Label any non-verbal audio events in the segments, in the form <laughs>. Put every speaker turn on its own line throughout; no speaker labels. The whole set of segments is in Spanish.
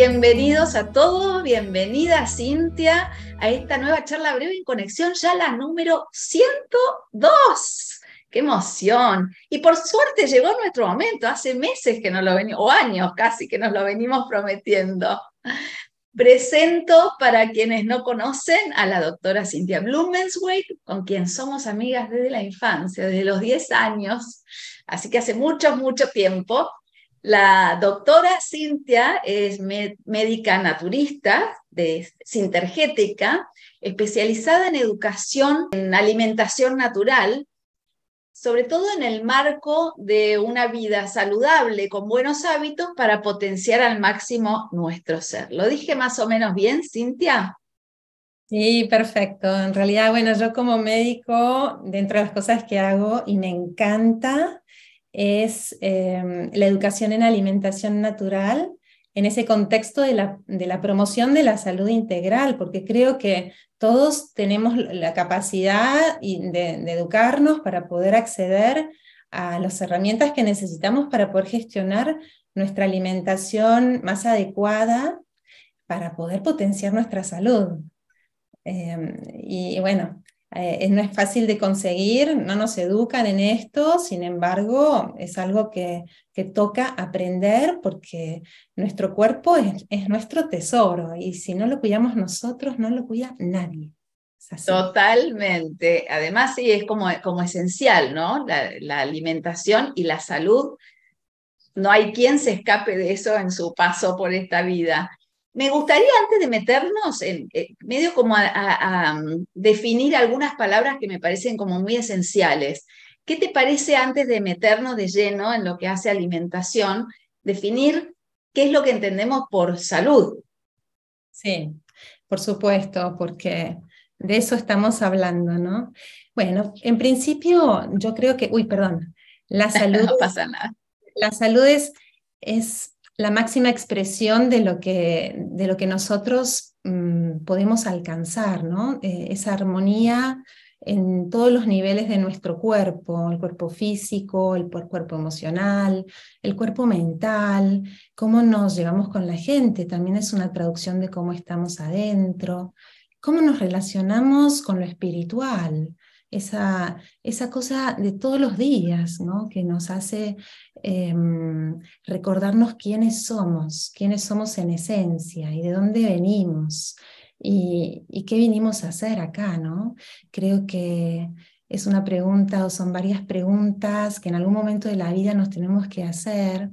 Bienvenidos a todos, bienvenida Cintia a esta nueva charla breve en conexión, ya la número 102. ¡Qué emoción! Y por suerte llegó nuestro momento, hace meses que nos lo venimos, o años casi que nos lo venimos prometiendo. Presento para quienes no conocen a la doctora Cintia Blumensweig, con quien somos amigas desde la infancia, desde los 10 años, así que hace mucho, mucho tiempo. La doctora Cintia es médica naturista, de sintergética, especializada en educación en alimentación natural, sobre todo en el marco de una vida saludable con buenos hábitos para potenciar al máximo
nuestro ser. ¿Lo dije más o menos bien, Cintia? Sí, perfecto. En realidad, bueno, yo como médico, dentro de las cosas que hago y me encanta, es em, la educación en alimentación natural en ese contexto de la, promoción de la salud integral, porque creo que todos tenemos la capacidad de, educarnos para poder acceder a las herramientas que necesitamos para poder gestionar nuestra alimentación más adecuada para poder potenciar nuestra salud. Em, y bueno, eh, no es fácil de conseguir, no nos educan en esto, sin embargo, es algo que, que toca aprender porque nuestro cuerpo es, nuestro tesoro y si no lo cuidamos nosotros, no lo cuida nadie.
Totalmente. Además, sí, es como, como esencial, ¿no? la alimentación y la salud. No hay quien se escape de eso en su paso por esta vida. Me gustaría, antes de meternos, en, eh, medio como a, mm, definir algunas palabras que me parecen como muy esenciales. ¿Qué te parece antes de meternos de lleno en lo que hace alimentación, definir qué es lo que entendemos por
salud? Sí, por supuesto, porque de eso estamos hablando, ¿no? Bueno, en principio yo creo que, uy, perdón, la <laughs> salud... no pasa nada. La salud es, es la máxima expresión de lo que, de lo que nosotros mm, podemos alcanzar, ¿no? Eh, esa armonía en todos los niveles de nuestro cuerpo, el cuerpo físico, el cuerpo emocional, el cuerpo mental, cómo nos llevamos con la gente, también es una traducción de cómo estamos adentro, cómo nos relacionamos con lo espiritual, esa, esa cosa de todos los días, ¿no? que nos hace em, recordarnos quiénes somos, quiénes somos en esencia y de dónde venimos y, qué vinimos a hacer acá. ¿no? Creo que es una pregunta o son varias preguntas que en algún momento de la vida nos tenemos que hacer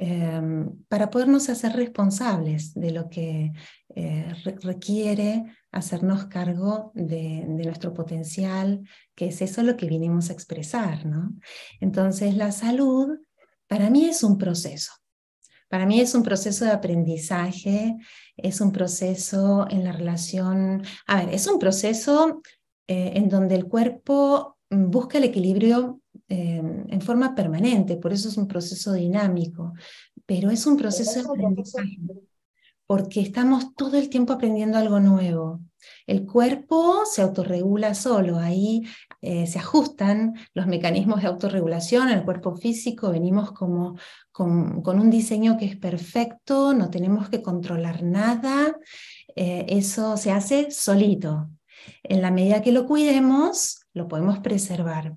Em, para podernos hacer responsables de lo que eh, requiere hacernos cargo de, nuestro potencial, que es eso lo que vinimos a expresar. ¿no? Entonces, la salud para mí es un proceso. Para mí es un proceso de aprendizaje, es un proceso en la relación, a ver, es un proceso eh, en donde el cuerpo busca el equilibrio en forma permanente, por eso es un proceso dinámico, pero es un proceso de aprendizaje, porque estamos todo el tiempo aprendiendo algo nuevo. El cuerpo se autorregula solo, ahí eh, se ajustan los mecanismos de autorregulación, el cuerpo físico, venimos como con, un diseño que es perfecto, no tenemos que controlar nada, eh, eso se hace solito. En la medida que lo cuidemos, lo podemos preservar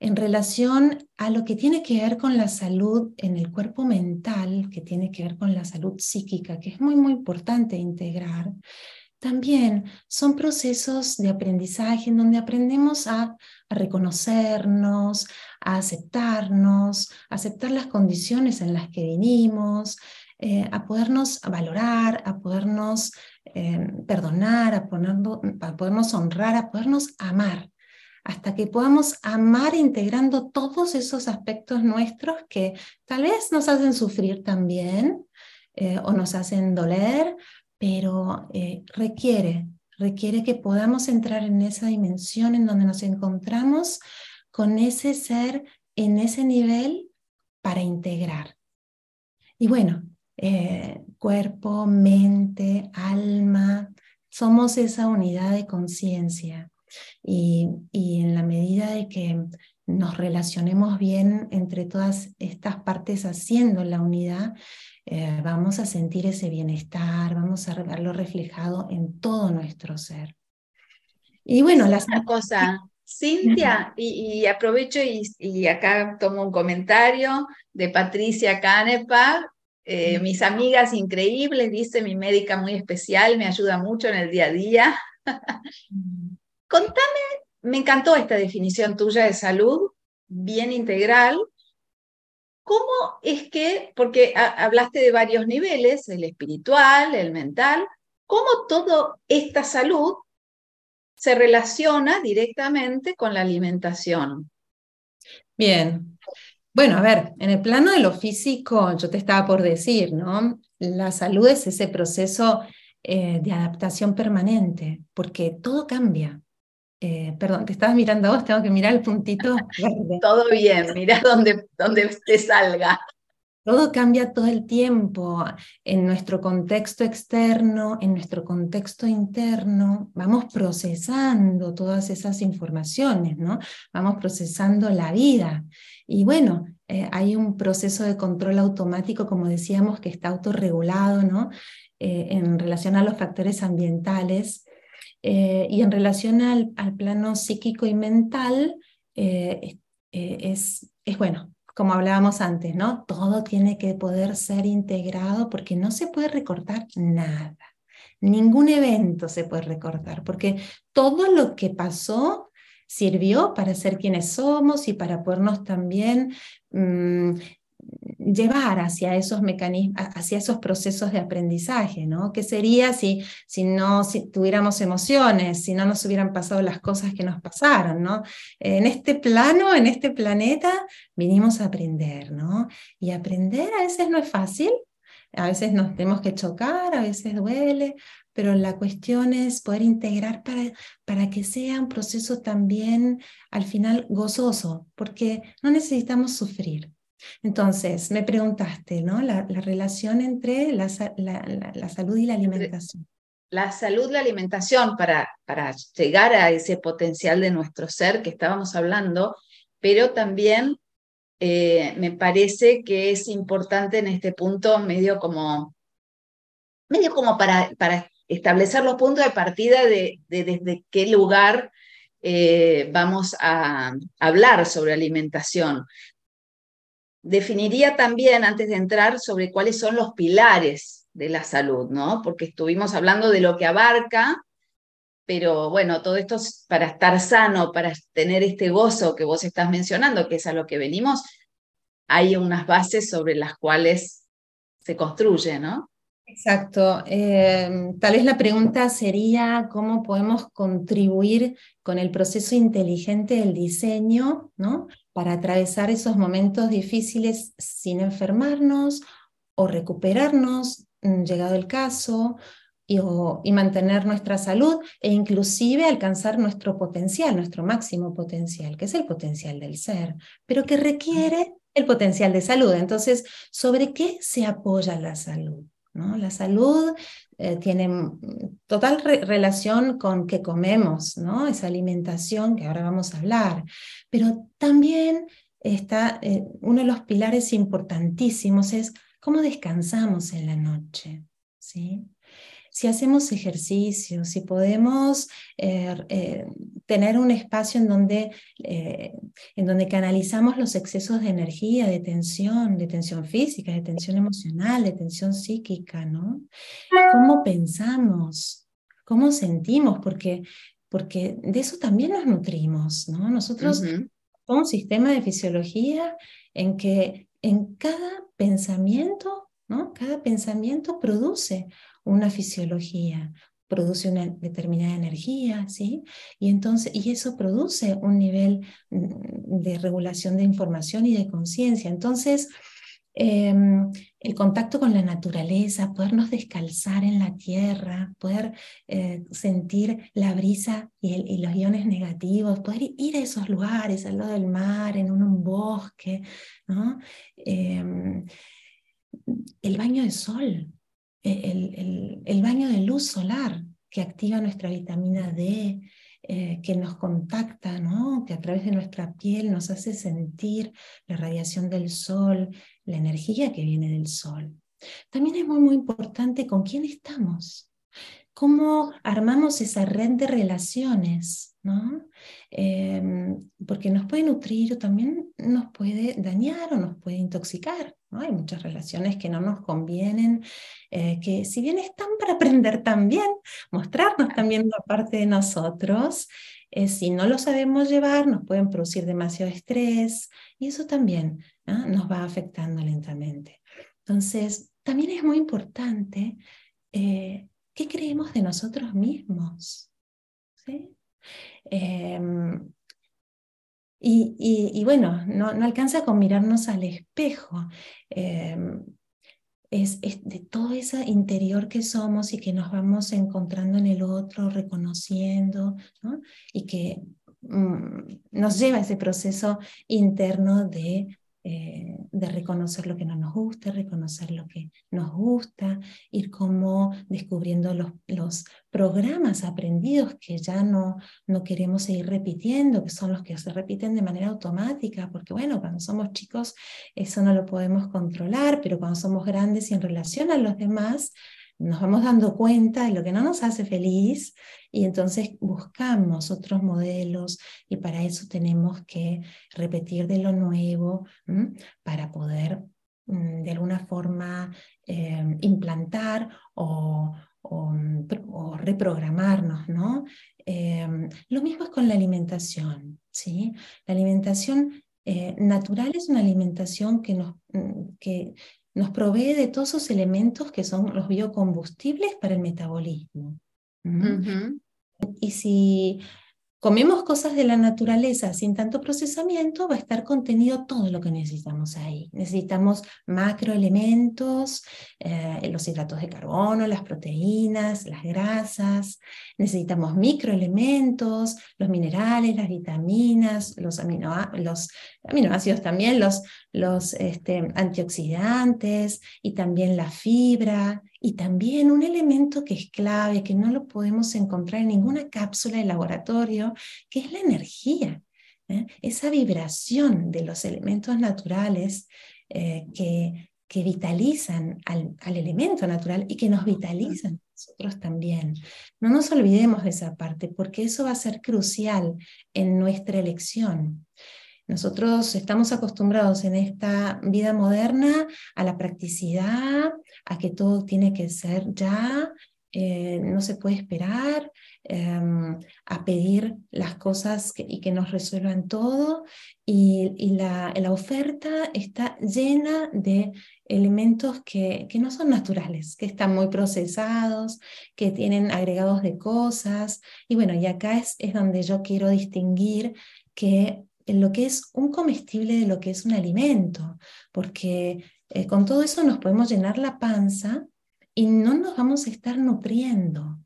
en relación a lo que tiene que ver con la salud en el cuerpo mental, que tiene que ver con la salud psíquica, que es muy, muy importante integrar, también son procesos de aprendizaje en donde aprendemos a, reconocernos, a aceptarnos, a aceptar las condiciones en las que vinimos, eh, a podernos valorar, a podernos eh, perdonar, a, a podernos honrar, a podernos amar hasta que podamos amar integrando todos esos aspectos nuestros que tal vez nos hacen sufrir también eh, o nos hacen doler, pero eh, requiere, requiere que podamos entrar en esa dimensión en donde nos encontramos con ese ser en ese nivel para integrar. Y bueno, eh, cuerpo, mente, alma, somos esa unidad de conciencia y, en la medida de que nos relacionemos bien entre todas estas partes haciendo la unidad, eh, vamos a sentir ese bienestar, vamos a verlo reflejado en todo nuestro ser.
Y bueno, la cosa, Cintia, y, aprovecho y, acá tomo un comentario de Patricia Canepa. Eh, mis amigas increíbles, dice mi médica muy especial, me ayuda mucho en el día a día. Mm. Contame, me encantó esta definición tuya de salud bien integral. ¿Cómo es que, porque hablaste de varios niveles, el espiritual, el mental, cómo toda esta salud se relaciona directamente con la alimentación? Bien.
Bueno, a ver, en el plano de lo físico, yo te estaba por decir, ¿no? La salud es ese proceso eh, de adaptación permanente, porque todo cambia. Eh, perdón, te estabas mirando a vos, tengo que mirar el puntito <laughs> Todo bien, mirá donde, donde te salga. Todo cambia todo el tiempo, en nuestro contexto externo, en nuestro contexto interno, vamos procesando todas esas informaciones, ¿no? Vamos procesando la vida. Y bueno, eh, hay un proceso de control automático, como decíamos, que está autorregulado, ¿no? Eh, en relación a los factores ambientales, eh, y en relación al, plano psíquico y mental, eh, eh, es, es bueno, como hablábamos antes, ¿no? Todo tiene que poder ser integrado porque no se puede recortar nada. Ningún evento se puede recortar porque todo lo que pasó sirvió para ser quienes somos y para podernos también mm, llevar hacia esos mecanismos, hacia esos procesos de aprendizaje, ¿no? ¿Qué sería si, si no tuviéramos emociones, si no nos hubieran pasado las cosas que nos pasaron, ¿no? En este plano, en este planeta, vinimos a aprender, ¿no? Y aprender a veces no es fácil, a veces nos tenemos que chocar, a veces duele, pero la cuestión es poder integrar para, para que sea un proceso también al final gozoso, porque no necesitamos sufrir. Entonces, me preguntaste, ¿no? La, relación entre la, salud y la alimentación.
La salud, la alimentación, para, para llegar a ese potencial de nuestro ser que estábamos hablando, pero también eh, me parece que es importante en este punto medio como, medio como para, para establecer los puntos de partida de, desde qué lugar eh, vamos a hablar sobre alimentación definiría también, antes de entrar, sobre cuáles son los pilares de la salud, ¿no? Porque estuvimos hablando de lo que abarca, pero bueno, todo esto para estar sano, para tener este gozo que vos estás mencionando, que es a lo que venimos, hay unas bases sobre las cuales se construye, ¿no?
Exacto. Em, tal vez la pregunta sería cómo podemos contribuir con el proceso inteligente del diseño, ¿no? para atravesar esos momentos difíciles sin enfermarnos o recuperarnos, mm, llegado el caso, y, mantener nuestra salud e inclusive alcanzar nuestro potencial, nuestro máximo potencial, que es el potencial del ser, pero que requiere el potencial de salud. Entonces, ¿sobre qué se apoya la salud? La salud eh, tiene mm, total relación con qué comemos, ¿no? Esa alimentación que ahora vamos a hablar, pero también está eh, uno de los pilares importantísimos es cómo descansamos en la noche, ¿sí? si hacemos ejercicio, si podemos eh, eh, tener un espacio en donde, eh, en donde canalizamos los excesos de energía, de tensión, de tensión física, de tensión emocional, de tensión psíquica, ¿no? ¿Cómo pensamos? ¿Cómo sentimos? Porque, porque de eso también nos nutrimos, ¿no? Nosotros somos un sistema de fisiología en que en cada pensamiento ¿no? Cada pensamiento produce una fisiología, produce una determinada energía, ¿sí? Y entonces, y eso produce un nivel mm, de regulación de información y de conciencia. Entonces, em, el contacto con la naturaleza, podernos descalzar en la tierra, poder eh, sentir la brisa y, los iones negativos, poder ir a esos lugares, al lado del mar, en un, bosque, ¿no? Em, el baño de sol, el, baño de luz solar que activa nuestra vitamina D, eh, que nos contacta, que a través de nuestra piel nos hace sentir la radiación del sol, la energía que viene del sol. También es muy, muy importante con quién estamos, cómo armamos esa red de relaciones, em, porque nos puede nutrir o también nos puede dañar o nos puede intoxicar. Hay muchas relaciones que no nos convienen, eh, que si bien están para aprender también, mostrarnos también una parte de nosotros, eh, si no lo sabemos llevar, nos pueden producir demasiado estrés y eso también nos va afectando lentamente. Entonces, también es muy importante eh, qué creemos de nosotros mismos. ¿sí? Em, y, bueno, no, no, alcanza con mirarnos al espejo. Em, es, de todo ese interior que somos y que nos vamos encontrando en el otro, reconociendo, ¿no? y que mm, nos lleva a ese proceso interno de eh, de reconocer lo que no nos gusta, reconocer lo que nos gusta, ir como descubriendo los, los programas aprendidos que ya no, no queremos seguir repitiendo, que son los que se repiten de manera automática, porque bueno, cuando somos chicos eso no lo podemos controlar, pero cuando somos grandes y en relación a los demás, nos vamos dando cuenta de lo que no nos hace feliz y entonces buscamos otros modelos y para eso tenemos que repetir de lo nuevo para poder mm, de alguna forma eh, implantar o, o, mm, reprogramarnos, ¿no? Em, lo mismo es con la alimentación, ¿sí? La alimentación eh, natural es una alimentación que, nos, mm, que nos provee de todos esos elementos que son los biocombustibles para el metabolismo. Y si comemos cosas de la naturaleza sin tanto procesamiento, va a estar contenido todo lo que necesitamos ahí. Necesitamos macroelementos, eh, los hidratos de carbono, las proteínas, las grasas. Necesitamos microelementos, los minerales, las vitaminas, los, aminoácidos también, los, este, antioxidantes y también la fibra. Y también un elemento que es clave, que no lo podemos encontrar en ninguna cápsula de laboratorio, que es la energía, ¿eh? esa vibración de los elementos naturales eh, que, que, vitalizan al, al, elemento natural y que nos vitalizan a nosotros también. No nos olvidemos de esa parte, porque eso va a ser crucial en nuestra elección. Nosotros estamos acostumbrados en esta vida moderna a la practicidad, a que todo tiene que ser ya, eh, no se puede esperar, em, a pedir las cosas y que nos resuelvan todo. Y, la, oferta está llena de elementos que, que, no son naturales, que están muy procesados, que tienen agregados de cosas. Y bueno, y acá es, es donde yo quiero distinguir que en lo que es un comestible de lo que es un alimento, porque eh, con todo eso nos podemos llenar la panza y no nos vamos a estar nutriendo.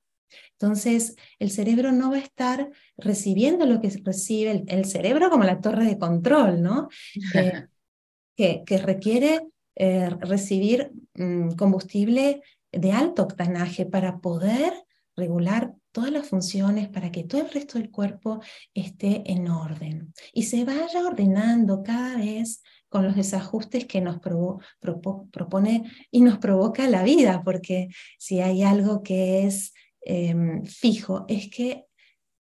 Entonces, el cerebro no va a estar recibiendo lo que recibe el, cerebro como la torre de control, ¿no? <laughs> que, requiere eh, recibir mm, combustible de alto octanaje para poder regular todas las funciones para que todo el resto del cuerpo esté en orden y se vaya ordenando cada vez con los desajustes que nos propone y nos provoca la vida, porque si hay algo que es em, fijo, es que,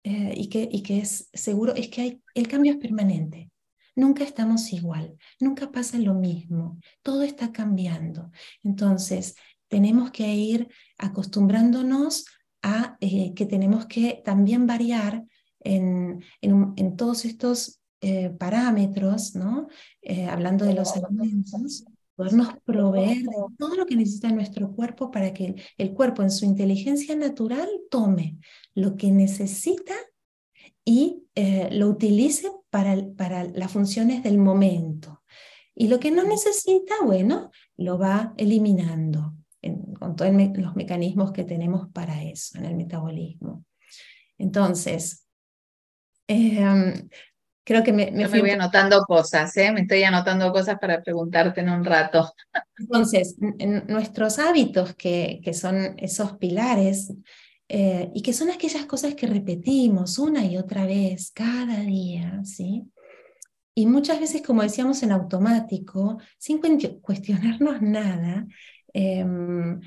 eh, y que, y que es seguro, es que el cambio es permanente. Nunca estamos igual, nunca pasa lo mismo, todo está cambiando. Entonces, tenemos que ir acostumbrándonos eh, que tenemos que también variar en, todos estos eh, parámetros, ¿no? Eh, hablando de los alimentos, podernos proveer de todo lo que necesita nuestro cuerpo para que el, cuerpo en su inteligencia natural tome lo que necesita y lo utilice para, para las funciones del momento. Y lo que no necesita, bueno, lo va eliminando con todos los mecanismos que tenemos para eso, en el metabolismo. Entonces, em, creo que me, me, Yo me voy
anotando cosas, ¿eh? me estoy anotando
cosas para preguntarte en un rato. Entonces, en nuestros hábitos, que, que, son esos pilares, eh, y que son aquellas cosas que repetimos una y otra vez, cada día, ¿sí? Y muchas veces, como decíamos, en automático, sin cuestionarnos nada, Em,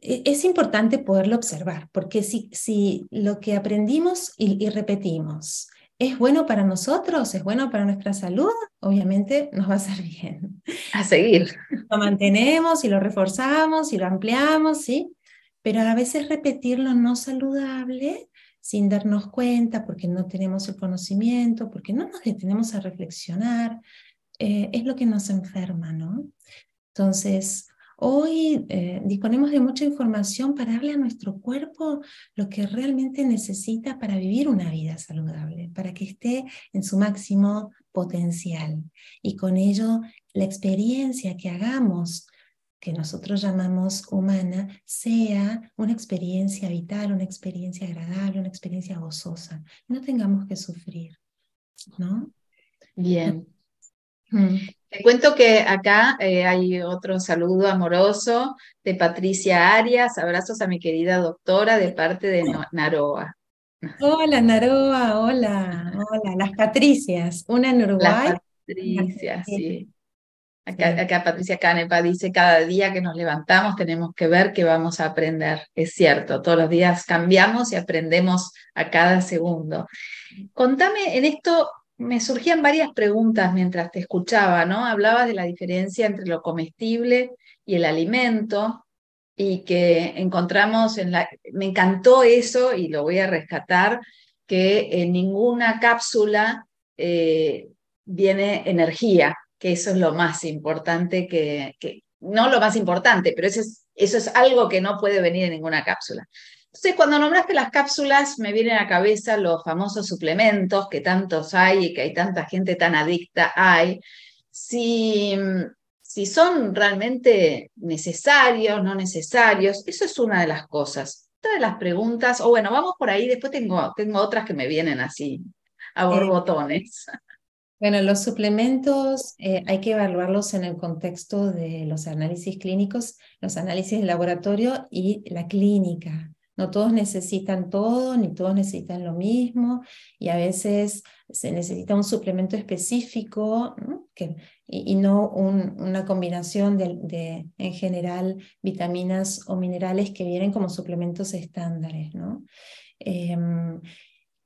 e, es importante poderlo observar, porque si, si lo que aprendimos y, repetimos es bueno para nosotros, es bueno para nuestra salud, obviamente nos va a hacer bien. A seguir. <laughs> Lo mantenemos y lo reforzamos y lo ampliamos, ¿sí? Pero a veces repetir lo no saludable sin darnos cuenta, porque no tenemos el conocimiento, porque no nos detenemos a reflexionar, eh, es lo que nos enferma, ¿no? Entonces, hoy eh, disponemos de mucha información para darle a nuestro cuerpo lo que realmente necesita para vivir una vida saludable, para que esté en su máximo potencial. Y con ello, la experiencia que hagamos que nosotros llamamos humana sea una experiencia vital, una experiencia agradable, una experiencia gozosa. No tengamos que sufrir, ¿no? Bien. Mm.
Te cuento que acá eh, hay otro saludo amoroso de Patricia Arias. Abrazos a mi querida doctora de parte de Naroa.
Hola Naroa, hola, hola. Las Patricias, una en Uruguay. Las
Patricias, sí. Acá, Patricia Canepa dice, cada día que nos levantamos tenemos que ver que vamos a aprender. Es cierto, todos los días cambiamos y aprendemos a cada segundo. Contame en esto, me surgían varias preguntas mientras te escuchaba, ¿no? Hablabas de la diferencia entre lo comestible y el alimento y que encontramos en la... Me encantó eso y lo voy a rescatar, que en ninguna cápsula eh, viene energía, que eso es lo más importante que... que no lo más importante, pero eso es, eso es algo que no puede venir en ninguna cápsula cuando nombraste las cápsulas, me vienen a cabeza los famosos suplementos que tantos hay y que hay tanta gente tan adicta hay. Si, son realmente necesarios, no necesarios, eso es una de las cosas. todas las preguntas, o bueno, vamos por ahí, después tengo, tengo otras que me vienen así a borbotones.
bueno, los suplementos eh, hay que evaluarlos en el contexto de los análisis clínicos, los análisis de laboratorio y la clínica, no todos necesitan todo, ni todos necesitan lo mismo, y a veces se necesita un suplemento específico y, no una combinación de, en general, vitaminas o minerales que vienen como suplementos estándares. Em,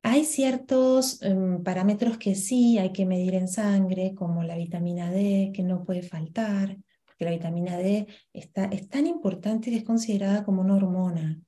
hay ciertos em, parámetros que sí hay que medir en sangre, como la vitamina D, que no puede faltar, porque la vitamina D es tan importante que es considerada como una hormona.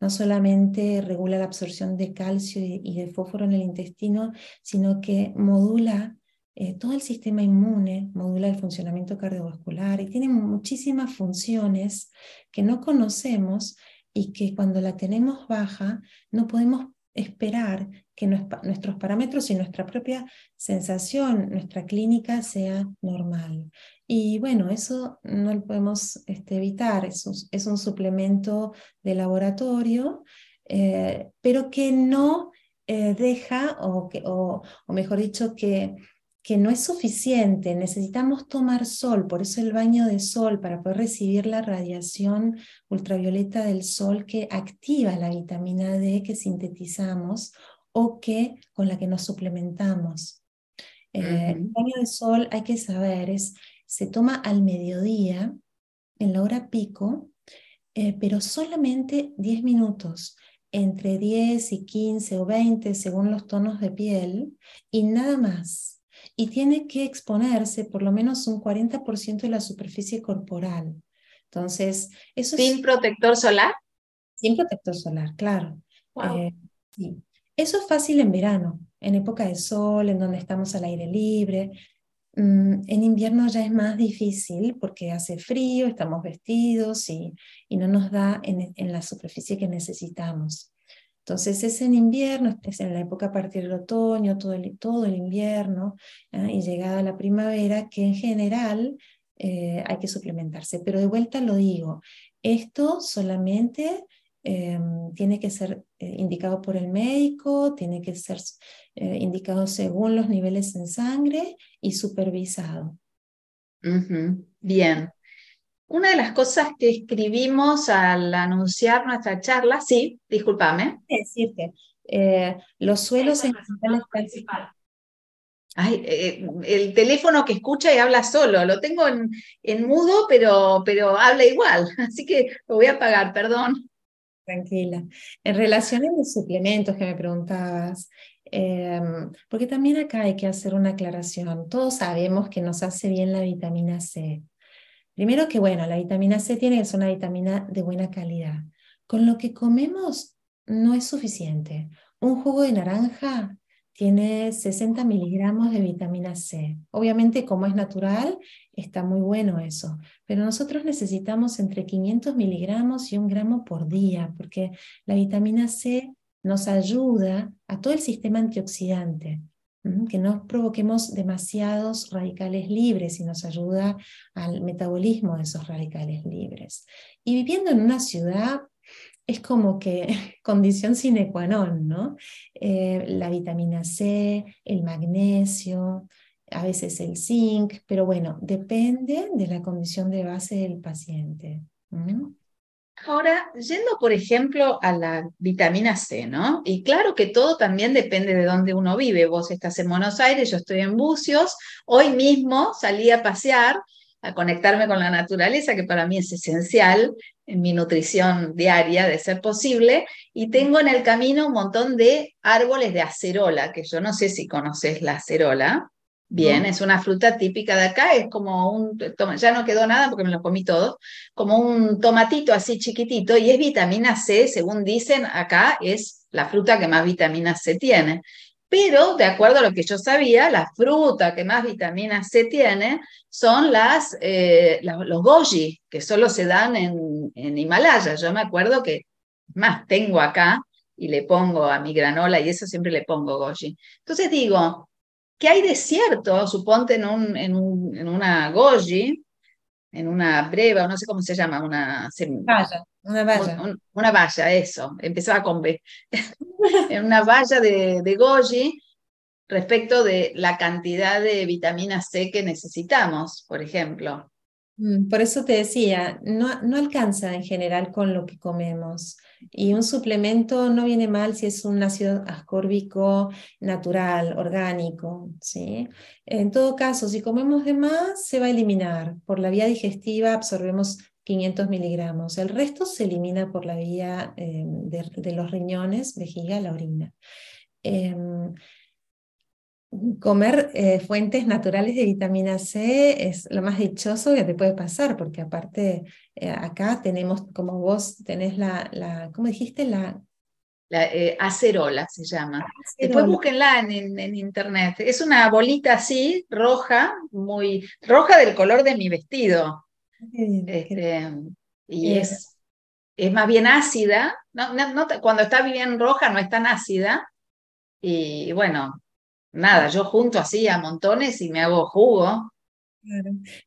No solamente regula la absorción de calcio y de fósforo en el intestino, sino que modula eh, todo el sistema inmune, modula el funcionamiento cardiovascular y tiene muchísimas funciones que no conocemos y que cuando la tenemos baja no podemos esperar que nuestros parámetros y nuestra propia sensación, nuestra clínica sea normal. Y bueno, eso no lo podemos este, evitar, es un, es un, suplemento de laboratorio, eh, pero que no eh, deja, o, que, o mejor dicho, que que no es suficiente, necesitamos tomar sol, por eso el baño de sol, para poder recibir la radiación ultravioleta del sol que activa la vitamina D que sintetizamos o que con la que nos suplementamos. Eh, el baño de sol, hay que saber, es, se toma al mediodía, en la hora pico, eh, pero solamente 10 minutos entre 10 y 15 o 20 según los tonos de piel y nada más y tiene que exponerse por lo menos un 40% de la superficie corporal. Entonces, ¿Sin protector solar? Sin protector solar, claro. Eh, eso es fácil en verano, en época de sol, en donde estamos al aire libre. Mm, en invierno ya es más difícil porque hace frío, estamos vestidos y, y no nos da en la superficie que necesitamos. Entonces es en invierno, es en la época a partir del otoño, todo el, todo el invierno ¿ah? y llegada la primavera, que en general eh, hay que suplementarse. Pero de vuelta lo digo, esto solamente em, tiene que ser eh, indicado por el médico, tiene que ser eh, indicado según los niveles en sangre y supervisado. Bien. Una de las cosas que
escribimos al anunciar nuestra charla, sí, discúlpame. Es decirte, eh, los suelos en el principal. Ay, eh, el teléfono que escucha y habla solo, lo tengo en, mudo, pero, pero habla igual, <laughs> así
que lo voy a apagar, perdón. Tranquila. En relación a los suplementos que me preguntabas, em, porque también acá hay que hacer una aclaración. Todos sabemos que nos hace bien la vitamina C, Primero que, bueno, la vitamina C tiene que ser una vitamina de buena calidad. Con lo que comemos no es suficiente. Un jugo de naranja tiene 60 miligramos de vitamina C. Obviamente, como es natural, está muy bueno eso, pero nosotros necesitamos entre 500 miligramos y un gramo por día, porque la vitamina C nos ayuda a todo el sistema antioxidante que no provoquemos demasiados radicales libres y nos ayuda al metabolismo de esos radicales libres. Y viviendo en una ciudad es como que <laughs> condición sine qua non, ¿no? Eh, la vitamina C, el magnesio, a veces el zinc, pero bueno, depende de la condición de base del paciente.
Ahora, yendo por ejemplo a la vitamina C, ¿no? Y claro que todo también depende de dónde uno vive. Vos estás en Buenos Aires, yo estoy en Bucios. Hoy mismo salí a pasear, a conectarme con la naturaleza, que para mí es esencial en mi nutrición diaria, de ser posible. Y tengo en el camino un montón de árboles de acerola, que yo no sé si conoces la acerola. Bien, es una fruta típica de acá, es como un, ya no quedó nada porque me lo comí todo, como un tomatito así chiquitito y es vitamina C, según dicen acá, es la fruta que más vitamina C tiene. Pero, de acuerdo a lo que yo sabía, la fruta que más vitamina C tiene son las, eh, los goji, que solo se dan en, en Himalaya. Yo me acuerdo que, más, tengo acá y le pongo a mi granola y eso siempre le pongo goji. Entonces digo, que hay desierto, suponte en, en, una goji, en una breva, no sé cómo se llama, una... Valla, una valla. una valla, eso, empezaba con B. <laughs> en una valla de, goji respecto de la cantidad de vitamina C
que necesitamos, por ejemplo. Mm, por eso te decía, no, no alcanza en general con lo que comemos. Y un suplemento no viene mal si es un ácido ascórbico natural, orgánico. ¿sí? En todo caso, si comemos de más, se va a eliminar. Por la vía digestiva absorbemos 500 miligramos. El resto se elimina por la vía eh, de, los riñones, vejiga, la orina. Em, comer eh, fuentes naturales de vitamina C es lo más dichoso que te puede pasar, porque aparte eh, acá tenemos, como vos tenés la, la ¿cómo dijiste? La,
la eh, acerola se llama. Después búsquenla en, en, internet. Es una bolita así, roja, muy roja del color de mi vestido. Ah, este, y es, es más bien ácida. No, no, cuando está bien roja no es tan ácida. Y bueno, nada, yo junto así a montones y me hago jugo.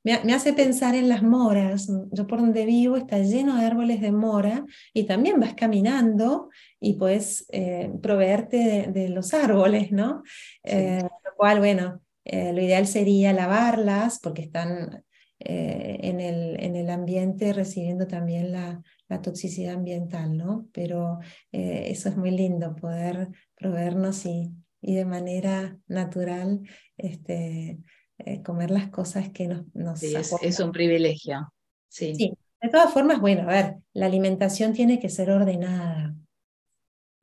Me, hace pensar en las moras. Yo por donde vivo está lleno de árboles de mora y también vas caminando y puedes eh, proveerte de, los árboles, ¿no? Eh, lo cual, bueno, eh, lo ideal sería lavarlas porque están en el, en, el, ambiente recibiendo también la, la toxicidad ambiental, ¿no? Pero eso es muy lindo, poder proveernos y y de manera natural este, eh, comer las cosas que nos... nos es,
un privilegio. Sí.
De todas formas, bueno, a ver, la alimentación tiene que ser ordenada.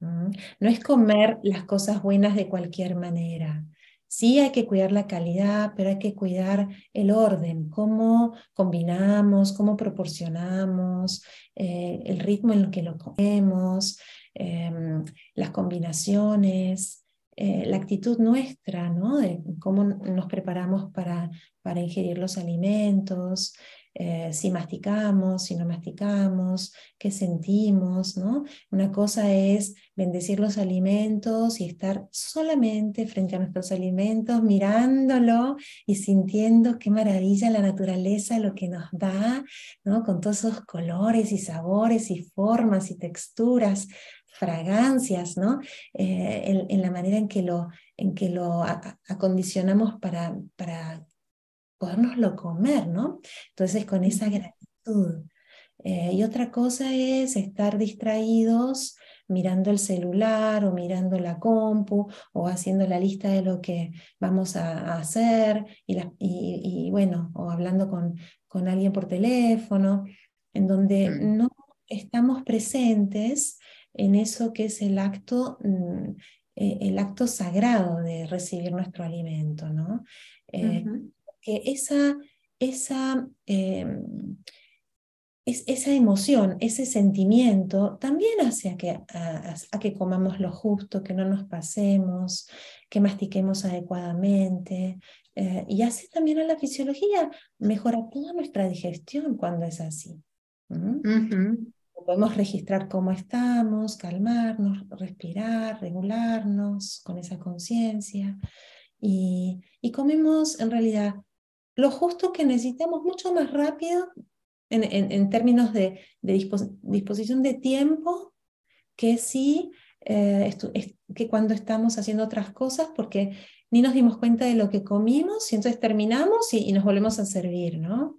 No es comer las cosas buenas de cualquier manera. Sí hay que cuidar la calidad, pero hay que cuidar el orden, cómo combinamos, cómo proporcionamos, eh, el ritmo en el que lo comemos, em, las combinaciones, eh, la actitud nuestra, ¿no? De cómo nos preparamos para, para ingerir los alimentos, eh, si masticamos, si no masticamos, qué sentimos, ¿no? Una cosa es bendecir los alimentos y estar solamente frente a nuestros alimentos, mirándolo y sintiendo qué maravilla la naturaleza, lo que nos da, ¿no? Con todos esos colores y sabores y formas y texturas fragancias, ¿no? Eh, en, la manera en que lo, en que lo acondicionamos para, para podernoslo comer, ¿no? Entonces, con esa gratitud. Eh, y otra cosa es estar distraídos mirando el celular o mirando la compu o haciendo la lista de lo que vamos a, hacer y, bueno, o hablando con, con alguien por teléfono, en donde no estamos presentes en eso que es el acto, mm, eh, el acto sagrado de recibir nuestro alimento, ¿no? Eh, que esa, esa, em, esa emoción, ese sentimiento también hace a que, a, que comamos lo justo, que no nos pasemos, que mastiquemos adecuadamente, eh, y hace también a la fisiología, mejora toda nuestra digestión cuando es así. Podemos registrar cómo estamos, calmarnos, respirar, regularnos con esa conciencia. Y, y, comemos en realidad lo justo que necesitamos mucho más rápido en, en, términos de, de disposición de tiempo que si eh, que cuando estamos haciendo otras cosas porque ni nos dimos cuenta de lo que comimos y entonces terminamos y, nos volvemos a servir, ¿no?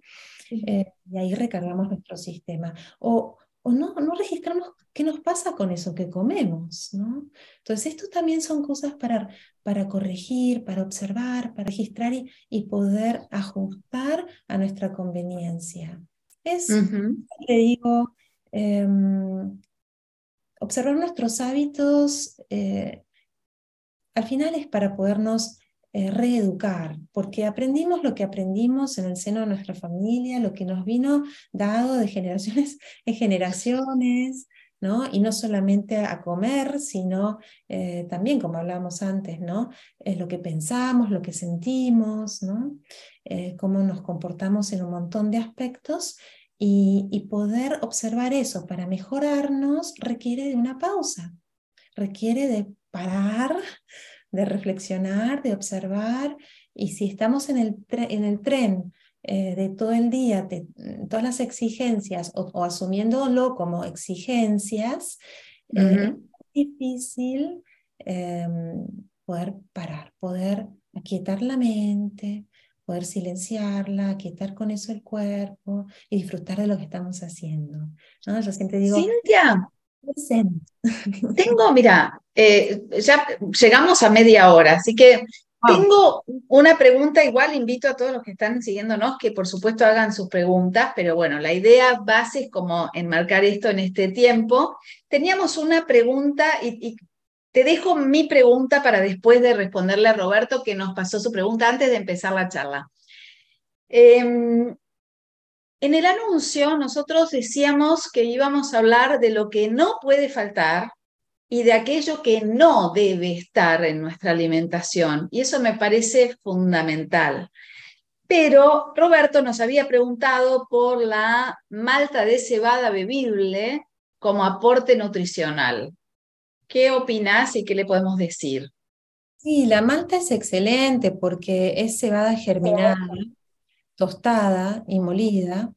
Eh, y ahí recargamos nuestro sistema. O o no, registramos qué nos pasa con eso que comemos. ¿no? Entonces, esto también son cosas para, para corregir, para observar, para registrar y, poder ajustar a nuestra conveniencia. Es, le digo, em, observar nuestros hábitos eh, al final es para podernos eh, reeducar, porque aprendimos lo que aprendimos en el seno de nuestra familia, lo que nos vino dado de generaciones <laughs> en generaciones, ¿no? Y no solamente a comer, sino eh, también, como hablábamos antes, ¿no? Eh, lo que pensamos, lo que sentimos, ¿no? cómo nos comportamos en un montón de aspectos. Y, y poder observar eso para mejorarnos requiere de una pausa, requiere de parar, de reflexionar, de observar, y si estamos en el, en el tren eh, de todo el día, de todas las exigencias, o, asumiéndolo como exigencias, eh, es difícil em, poder parar, poder aquietar la mente, poder silenciarla, aquietar con eso el cuerpo y disfrutar de lo que estamos haciendo. ¿no? Yo siempre digo... Tengo, mira, eh, ya
llegamos a media hora, así que ah. tengo una pregunta, igual invito a todos los que están siguiéndonos que por supuesto hagan sus preguntas, pero bueno, la idea base es como enmarcar esto en este tiempo. Teníamos una pregunta y, te dejo mi pregunta para después de responderle a Roberto que nos pasó su pregunta antes de empezar la charla. Em, en el anuncio nosotros decíamos que íbamos a hablar de lo que no puede faltar y de aquello que no debe estar en nuestra alimentación. Y eso me parece fundamental. Pero Roberto nos había preguntado por la malta de cebada bebible como aporte nutricional. ¿Qué opinas y qué le podemos
decir? Sí, la malta es excelente porque es cebada germinada tostada y molida,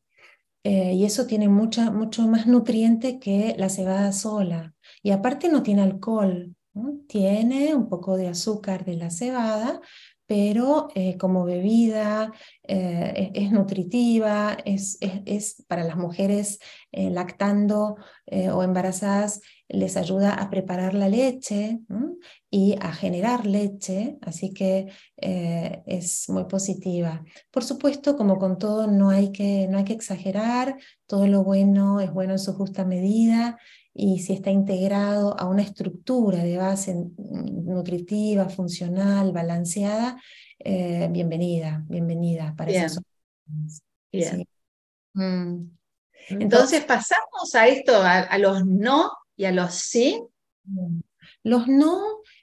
eh, y eso tiene mucha, mucho más nutriente que la cebada sola. Y aparte no tiene alcohol, tiene un poco de azúcar de la cebada, pero eh, como bebida eh, es, nutritiva, es, para las mujeres lactando o embarazadas, les ayuda a preparar la leche y a generar leche, así que eh, es muy positiva. Por supuesto, como con todo, no hay, que, no hay que exagerar, todo lo bueno es bueno en su justa medida y si está integrado a una estructura de base nutritiva, funcional, balanceada, eh, bienvenida, bienvenida para Bien. Mm. Entonces, pasamos
a esto, a los no
¿Y a los sí? Los no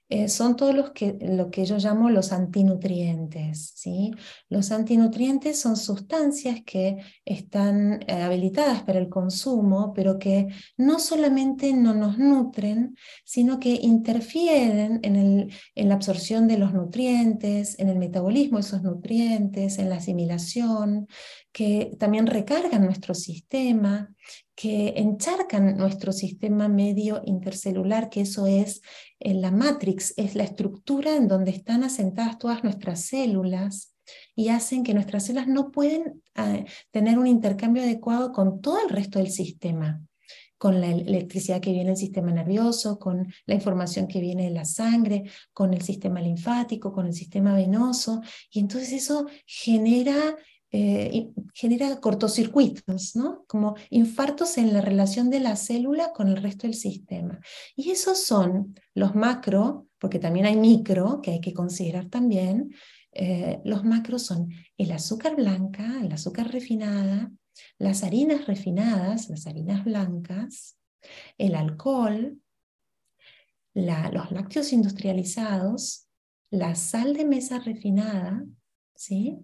eh, son todos los que, lo que yo llamo los antinutrientes. ¿sí? Los antinutrientes son sustancias que están eh, habilitadas para el consumo, pero que no solamente no nos nutren, sino que interfieren en, el, en la absorción de los nutrientes, en el metabolismo de esos nutrientes, en la asimilación, que también recargan nuestro sistema, que encharcan nuestro sistema medio intercelular, que eso es eh, la matrix, es la estructura en donde están asentadas todas nuestras células y hacen que nuestras células no pueden eh, tener un intercambio adecuado con todo el resto del sistema con la electricidad que viene del sistema nervioso, con la información que viene de la sangre, con el sistema linfático, con el sistema venoso. Y entonces eso genera eh, genera cortocircuitos, ¿no? como infartos en la relación de la célula con el resto del sistema. Y esos son los macro, porque también hay micro que hay que considerar también. Eh, los macros son el azúcar blanca, el azúcar refinada, las harinas refinadas, las harinas blancas, el alcohol, los lácteos industrializados, la sal de mesa refinada, ¿sí?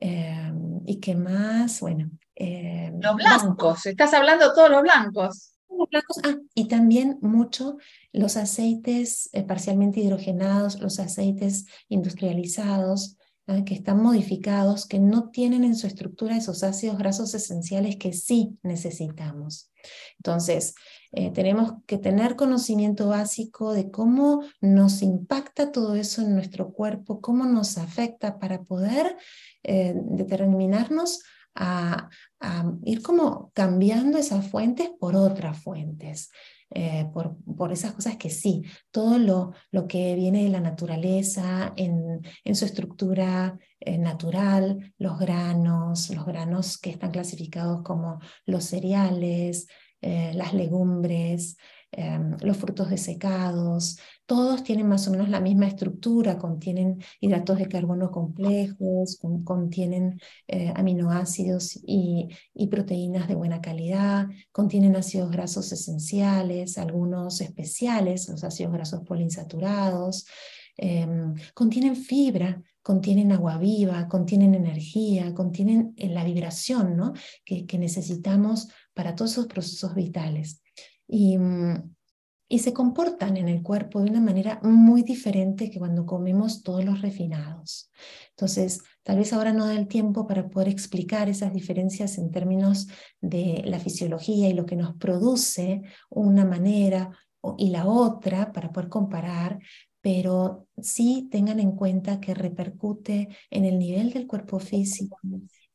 Em, ¿Y qué más? Bueno. Em, los blancos, estás hablando todos los blancos. Los blancos, ah, y también mucho los aceites eh, parcialmente hidrogenados, los aceites industrializados, ¿ah? que están modificados, que no tienen en su estructura esos ácidos grasos esenciales que sí necesitamos. Entonces, eh, tenemos que tener conocimiento básico de cómo nos impacta todo eso en nuestro cuerpo, cómo nos afecta para poder eh, determinarnos a, ir como cambiando esas fuentes por otras fuentes. Eh, por, esas cosas que sí, todo lo, que viene de la naturaleza, en, su estructura natural, los granos, los granos que están clasificados como los cereales, eh, las legumbres, em, los frutos desecados, todos tienen más o menos la misma estructura, contienen hidratos de carbono complejos, contienen eh, aminoácidos y, y, proteínas de buena calidad, contienen ácidos grasos esenciales, algunos especiales, los ácidos grasos poliinsaturados, em, contienen fibra, contienen agua viva, contienen energía, contienen eh, la vibración ¿no? que, que, necesitamos para todos esos procesos vitales. Y, mm, y se comportan en el cuerpo de una manera muy diferente que cuando comemos todos los refinados. Entonces, tal vez ahora no da el tiempo para poder explicar esas diferencias en términos de la fisiología y lo que nos produce una manera y la otra para poder comparar, pero sí tengan en cuenta que repercute en el nivel del cuerpo físico,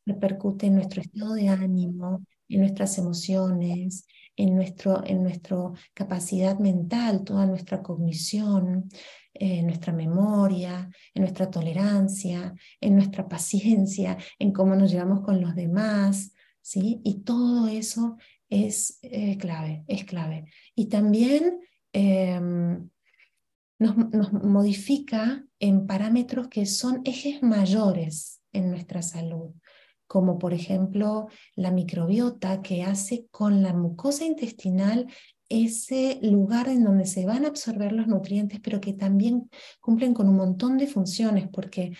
repercute en nuestro estado de ánimo, en nuestras emociones, en, nuestro, en nuestra capacidad mental, toda nuestra cognición, en eh, nuestra memoria, en nuestra tolerancia, en nuestra <laughs> paciencia, en cómo nos llevamos con los demás, ¿sí? Y todo eso es eh, clave, es clave. Y también... Em, nos, modifica en parámetros que son ejes mayores en nuestra salud, como por ejemplo la microbiota que hace con la mucosa intestinal ese lugar en donde se van a absorber los nutrientes, pero que también cumplen con un montón de funciones, porque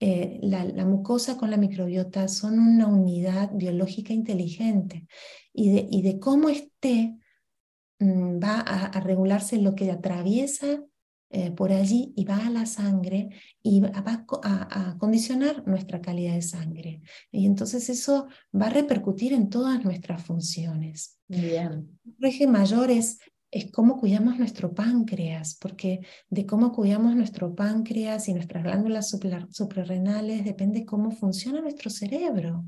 eh, la, mucosa con la microbiota son una unidad biológica inteligente y de, cómo esté mm, va a regularse lo que atraviesa eh, por allí y va a la sangre y va a, condicionar nuestra calidad de sangre. Y entonces eso va a repercutir en todas nuestras funciones. Bien. eje mayor es, cómo cuidamos nuestro páncreas, porque de cómo cuidamos nuestro páncreas y nuestras glándulas suprarrenales depende cómo funciona nuestro cerebro.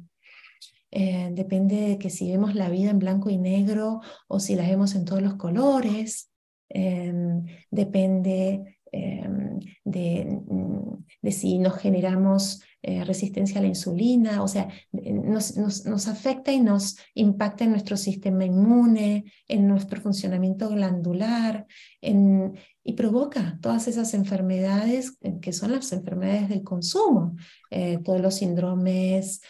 Eh, depende de que si vemos la vida en blanco y negro o si la vemos en todos los colores. Em, depende em, mm, de, si nos generamos eh, resistencia a la insulina, o sea, eh, nos, afecta y nos impacta en nuestro sistema inmune, en nuestro funcionamiento glandular, y provoca todas esas enfermedades eh, que son las enfermedades del consumo, todos los síndromes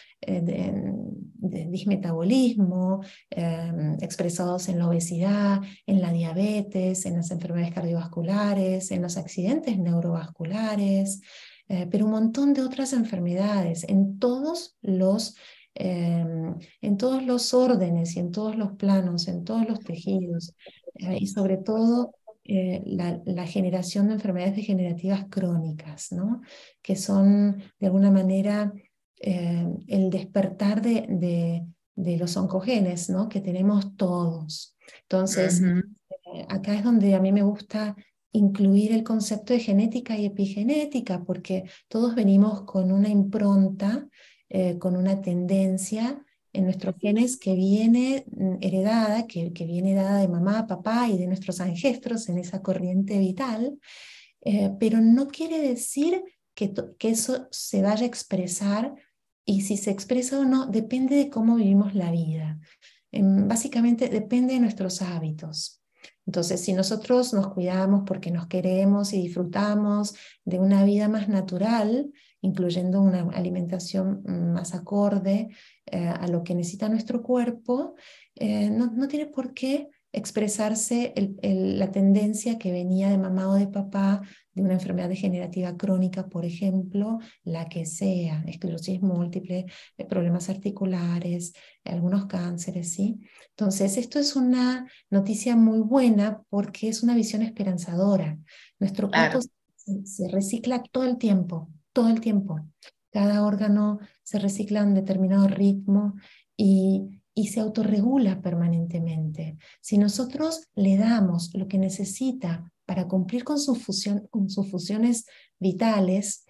dismetabolismo, eh, expresados en la obesidad, en la diabetes, en las enfermedades cardiovasculares, en los accidentes neurovasculares, eh, pero un montón de otras enfermedades, en todos los... Eh, en todos los órdenes y en todos los planos, en todos los tejidos y sobre todo la, la, generación de enfermedades degenerativas crónicas, ¿no? que son de alguna manera eh, el despertar de, los oncogenes, ¿no? Que tenemos todos. Entonces, eh, acá es donde a mí me gusta incluir el concepto de genética y epigenética, porque todos venimos con una impronta, eh, con una tendencia en nuestros genes que viene mm, heredada, que, que, viene dada de mamá, papá y de nuestros ancestros en esa corriente vital, pero no quiere decir que, que, eso se vaya a expresar y si se expresa o no, depende de cómo vivimos la vida. Em, básicamente depende de nuestros hábitos. Entonces, si nosotros nos cuidamos porque nos queremos y disfrutamos de una vida más natural, incluyendo una alimentación mm, más acorde eh, a lo que necesita nuestro cuerpo, eh, no tiene por qué expresarse la tendencia que venía de mamá o de papá, de una enfermedad degenerativa crónica, por ejemplo, la que sea, esclerosis múltiple, eh, problemas articulares, algunos cánceres, ¿sí? Entonces, esto es una noticia muy buena porque es una visión esperanzadora. Nuestro cuerpo se, recicla todo el tiempo, todo el tiempo. Cada órgano se recicla a un determinado ritmo y y se autorregula permanentemente. Si nosotros le damos lo que necesita para cumplir con sus, funciones fusiones vitales,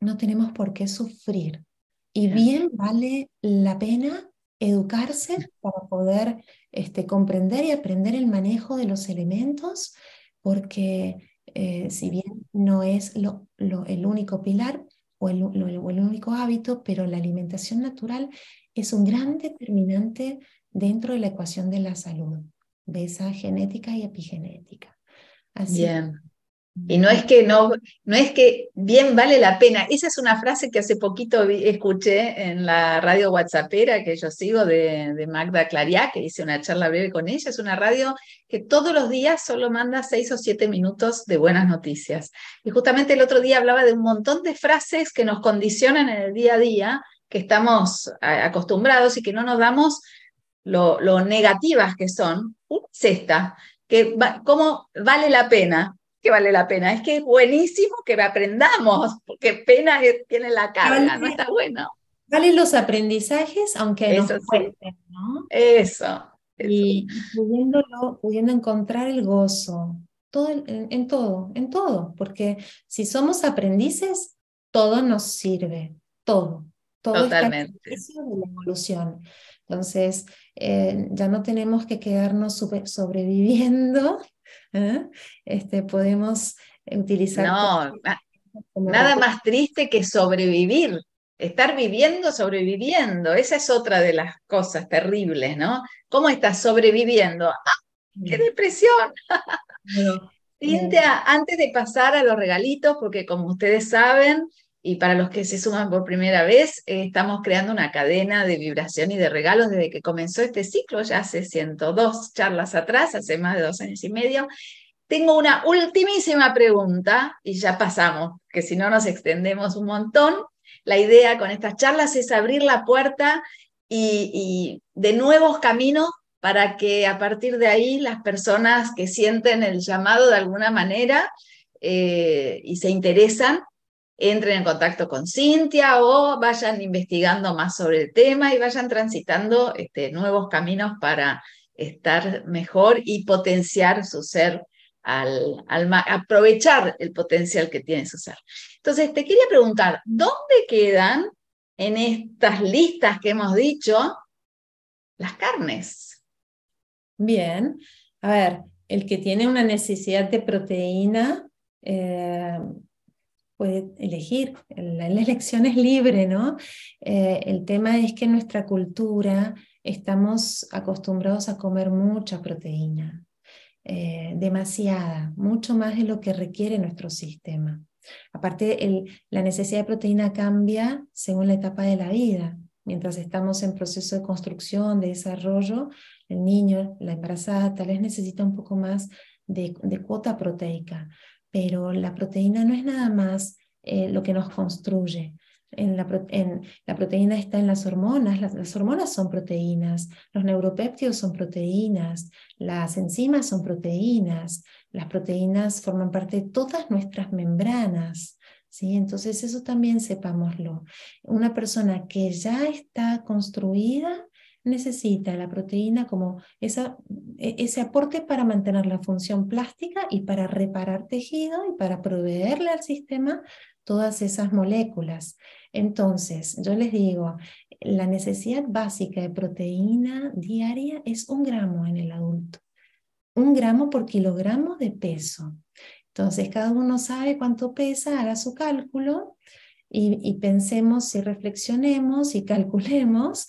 no tenemos por qué sufrir. Y bien vale la pena educarse para poder este, comprender y aprender el manejo de los elementos, porque eh, si bien no es lo, el único pilar o el, el único hábito, pero la alimentación natural es un gran determinante dentro de la ecuación de la salud, de esa genética y epigenética.
Así Bien. Y no es que no, no es que bien vale la pena. Esa es una frase que hace poquito escuché en la radio WhatsAppera que yo sigo de, de Magda Clariá, que hice una charla breve con ella. Es una radio que todos los días solo manda seis o siete minutos de buenas noticias. Y justamente el otro día hablaba de un montón de frases que nos condicionan en el día a día que estamos acostumbrados y que no nos damos lo, negativas que son, es esta, que como vale la pena, que vale la pena, es que es buenísimo que aprendamos, porque pena tiene la carga, no está bueno.
Valen los aprendizajes, aunque eso ¿no? Eso. Y pudiendo encontrar el gozo todo, en todo, en todo, porque si somos aprendices, todo nos sirve, todo.
Totalmente.
evolución. Entonces, eh, ya no tenemos que quedarnos sobreviviendo. <laughs> ¿eh? Este, podemos utilizar. No, nada más triste que
sobrevivir. Estar viviendo, sobreviviendo. Esa es otra de las cosas terribles, ¿no? ¿Cómo estás sobreviviendo? ¡Ah! Mm. ¡Qué depresión! Cintia, <laughs> eh. antes de pasar a los regalitos, porque como ustedes saben, y para los que se suman por primera vez, eh, estamos creando una cadena de vibración y de regalos desde que comenzó este ciclo, ya hace 102 charlas atrás, hace más de dos años y medio. Tengo una ultimísima pregunta y ya pasamos, que si no nos extendemos un montón. La idea con estas charlas es abrir la puerta y, de nuevos caminos para que a partir de ahí las personas que sienten el llamado de alguna manera eh, y se interesan entren en contacto con Cintia o vayan investigando más sobre el tema y vayan transitando este, nuevos caminos para estar mejor y potenciar su ser, al, aprovechar el potencial que tiene su ser. Entonces, te quería preguntar, ¿dónde quedan en
estas listas que hemos dicho las carnes? Bien, a ver, el que tiene una necesidad de proteína, eh, puede elegir, la, elección es libre, ¿no? Eh, el tema es que en nuestra cultura estamos acostumbrados a comer mucha proteína, eh, demasiada, mucho más de lo que requiere nuestro sistema. Aparte, la necesidad de proteína cambia según la etapa de la vida. Mientras estamos en proceso de construcción, de desarrollo, el niño, la embarazada, tal vez necesita un poco más de, de cuota proteica pero la proteína no es nada más eh, lo que nos construye. En la, proteína está en las hormonas, las, hormonas son proteínas, los neuropéptidos son proteínas, las enzimas son proteínas, las proteínas forman parte de todas nuestras membranas. ¿sí? Entonces eso también sepámoslo. Una persona que ya está construida necesita la proteína como esa, e, ese aporte para mantener la función plástica y para reparar tejido y para proveerle al sistema todas esas moléculas. Entonces, yo les digo, la necesidad básica de proteína diaria es un gramo en el adulto, un gramo por kilogramo de peso. Entonces, cada uno sabe cuánto pesa, haga su cálculo y pensemos y reflexionemos y calculemos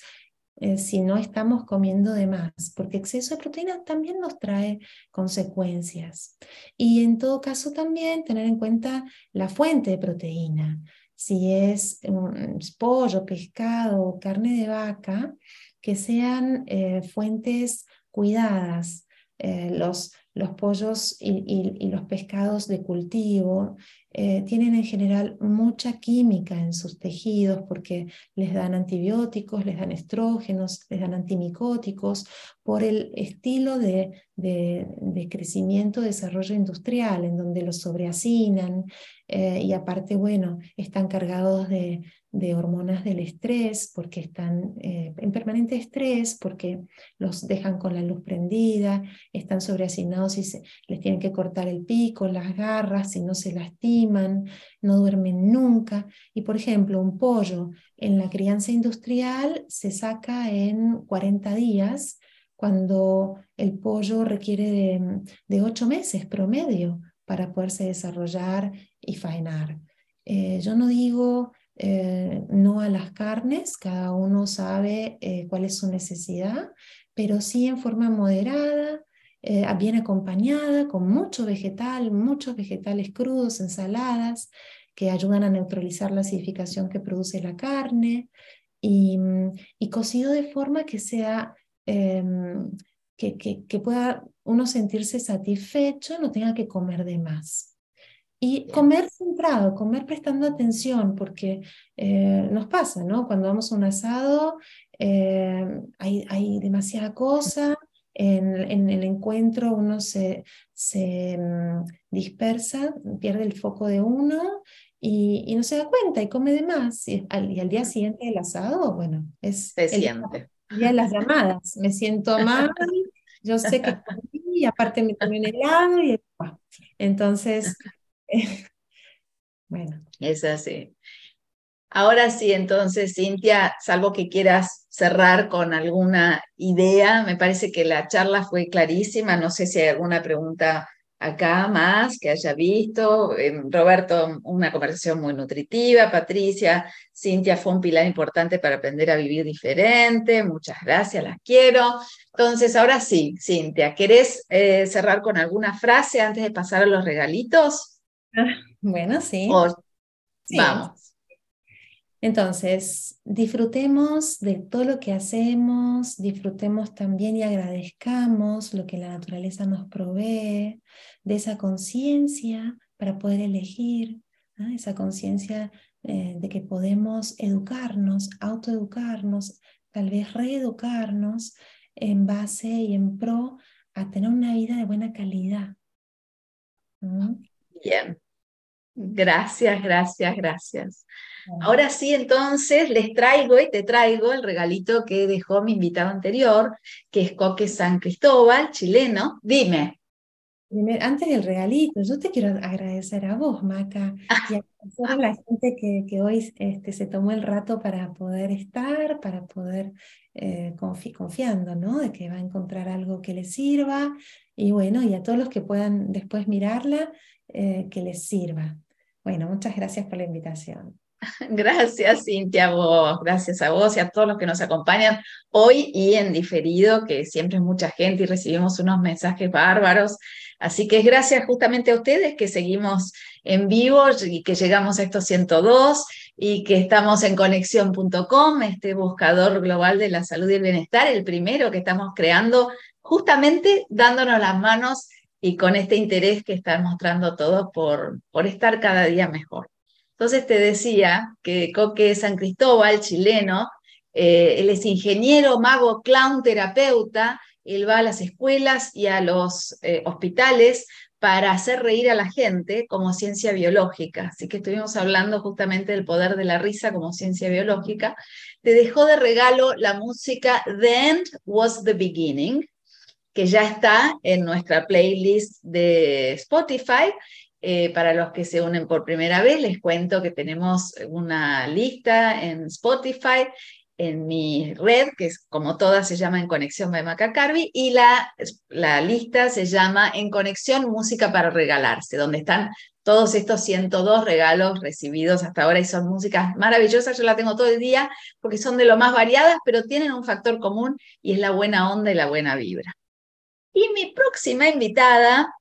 eh, si no estamos comiendo de más, porque exceso de proteína también nos trae consecuencias. Y en todo caso también tener en cuenta la fuente de proteína. Si es mm, pollo, pescado, carne de vaca, que sean eh, fuentes cuidadas. Eh, los los pollos y, los pescados de cultivo eh, tienen en general mucha química en sus tejidos porque les dan antibióticos, les dan estrógenos, les dan antimicóticos por el estilo de, de, crecimiento, desarrollo industrial, en donde los sobrehacinan eh, y aparte, bueno, están cargados de, de hormonas del estrés, porque están eh, en permanente estrés, porque los dejan con la luz prendida, están sobreasignados y se, les tienen que cortar el pico, las garras, si no se lastiman, no duermen nunca. Y por ejemplo, un pollo en la crianza industrial se saca en 40 días, cuando el pollo requiere de, de 8 meses promedio para poderse desarrollar y faenar. Eh, yo no digo eh, no a las carnes, cada uno sabe eh, cuál es su necesidad, pero sí en forma moderada, eh, bien acompañada, con mucho vegetal, muchos vegetales crudos, ensaladas, que ayudan a neutralizar la acidificación que produce la carne, y, mm, cocido de forma que sea... Em, que, que pueda uno sentirse satisfecho, no tenga que comer de más. Y comer centrado, comer prestando atención, porque eh, nos pasa, ¿no? Cuando vamos a un asado eh, hay, hay, demasiada cosa, en, en, el encuentro uno se, se mm, dispersa, pierde el foco de uno y, no se da cuenta y come de más. Y al, día siguiente del asado, bueno, es... Se siente. Día de las llamadas, me siento mal, yo sé que y aparte me tomé un helado y... Ah, entonces, <laughs>
<laughs> bueno. Es así. Ahora sí, entonces, Cintia, salvo que quieras cerrar con alguna idea, me parece que la charla fue clarísima, no sé si hay alguna pregunta acá más que haya visto. Eh, Roberto, una conversación muy nutritiva. Patricia, Cintia fue un pilar importante para aprender a vivir diferente. Muchas gracias, las quiero. Entonces, ahora sí, Cintia, ¿querés eh, cerrar con alguna frase antes de pasar a los regalitos? <laughs>
Bueno, sí.
Vamos.
Entonces, disfrutemos de todo lo que hacemos, disfrutemos también y agradezcamos lo que la naturaleza nos provee, de esa conciencia para poder elegir, ¿ah? esa conciencia eh, de que podemos educarnos, autoeducarnos, tal vez reeducarnos en base y en pro a tener una vida de buena calidad.
Bien. Gracias, gracias, gracias. Ahora sí, entonces les traigo y te traigo el regalito que dejó mi invitado anterior, que es Coque San Cristóbal, chileno. Dime.
antes del regalito, yo te quiero agradecer a vos, Maca, y a toda la gente que, hoy este, se tomó el rato para poder estar, para poder eh, confiando, ¿no? De que va a encontrar algo que le sirva, y bueno, y a todos los que puedan después mirarla, eh, que les sirva. Bueno, muchas gracias por la invitación.
<laughs> Gracias, Cintia, a vos, gracias a vos y a todos los que nos acompañan hoy y en diferido, que siempre es mucha gente y recibimos unos mensajes bárbaros. Así que es gracias justamente a ustedes que seguimos en vivo y que llegamos a estos 102 y que estamos en conexión.com, este buscador global de la salud y el bienestar, el primero que estamos creando, justamente dándonos las manos y con este interés que están mostrando todos por, por estar cada día mejor. Entonces te decía que Coque San Cristóbal, chileno, eh, él es ingeniero, mago, clown, terapeuta, él va a las escuelas y a los eh, hospitales para hacer reír a la gente como ciencia biológica. Así que estuvimos hablando justamente del poder de la risa como ciencia biológica. Te dejó de regalo la música The End Was the Beginning, que ya está en nuestra playlist de Spotify. Eh, para los que se unen por primera vez, les cuento que tenemos una lista en Spotify, en mi red, que es, como todas se llama En Conexión de Maca y la, la lista se llama En Conexión Música para Regalarse, donde están todos estos 102 regalos recibidos hasta ahora y son músicas maravillosas, yo la tengo todo el día porque son de lo más variadas, pero tienen un factor común y es la buena onda y la buena vibra. Y mi próxima invitada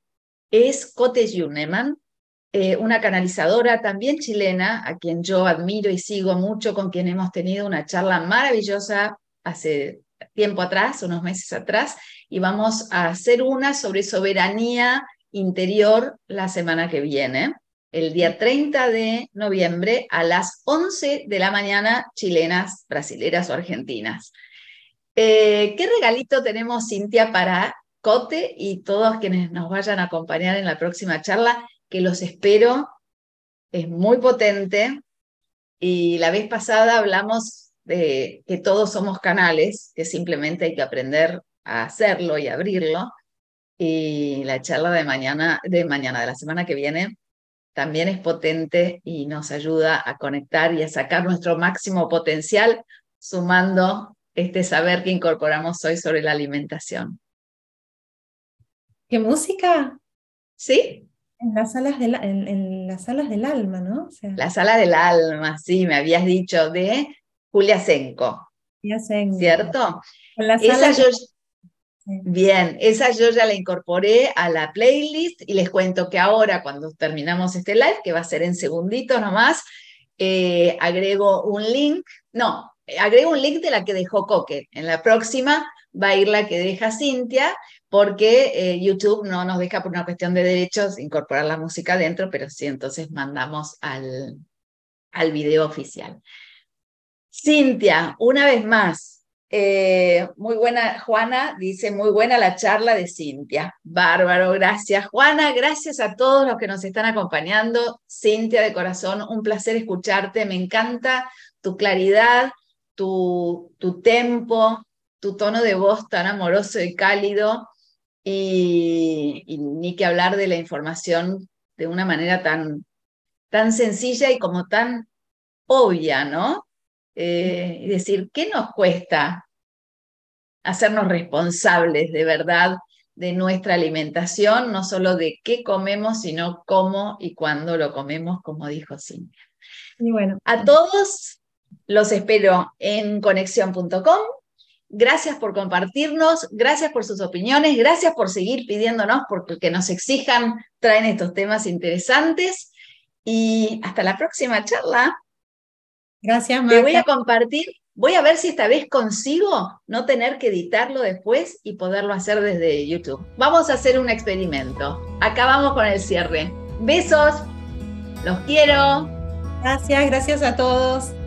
es Cote Juneman, eh, una canalizadora también chilena, a quien yo admiro y sigo mucho, con quien hemos tenido una charla maravillosa hace tiempo atrás, unos meses atrás, y vamos a hacer una sobre soberanía interior la semana que viene, el día 30 de noviembre a las 11 de la mañana, chilenas, brasileras o argentinas. Eh, ¿Qué regalito tenemos, Cintia, para Cote y todos quienes nos vayan a acompañar en la próxima charla, que los espero. Es muy potente. Y la vez pasada hablamos de que todos somos canales, que simplemente hay que aprender a hacerlo y abrirlo. Y la charla de mañana, de mañana, de la semana que viene, también es potente y nos ayuda a conectar y a sacar nuestro máximo potencial sumando este saber que incorporamos hoy sobre la alimentación.
¡Qué música! ¿Sí? En las salas del, en, las salas del alma, ¿no?
la sala del alma, sí, me habías dicho, de Julia Senko. Julia Senko. ¿Cierto? Bien, esa yo ya la incorporé a la playlist y les cuento que ahora cuando terminamos este live, que va a ser en segunditos nomás, eh, agrego un link, no, agrego un link de la que dejó Coque. En la próxima va a ir la que deja Cintia porque eh, YouTube no nos deja por una cuestión de derechos incorporar la música dentro, pero sí, entonces mandamos al, video oficial. Cintia, una vez más, eh, muy buena, Juana dice, muy buena la charla de Cintia. Bárbaro, gracias. Juana, gracias a todos los que nos están acompañando. Cintia, de corazón, un placer escucharte. Me encanta tu claridad, tu, tu tempo, tu tono de voz tan amoroso y cálido y, ni que hablar de la información de una manera tan, tan sencilla y como tan obvia, ¿no? Eh, y decir, ¿qué nos cuesta hacernos responsables de verdad de nuestra alimentación, no solo de qué comemos, sino cómo y cuándo lo comemos, como dijo Cintia. Y bueno. A todos los espero en conexión.com Gracias por compartirnos, gracias por sus opiniones, gracias por seguir pidiéndonos porque que nos exijan, traen estos temas interesantes. Y hasta la próxima charla. Gracias, Marta. Te voy a compartir, voy a ver si esta vez consigo no tener que editarlo después y poderlo hacer desde YouTube. Vamos a hacer un experimento. Acabamos con el cierre. Besos, los quiero. Gracias, gracias a todos.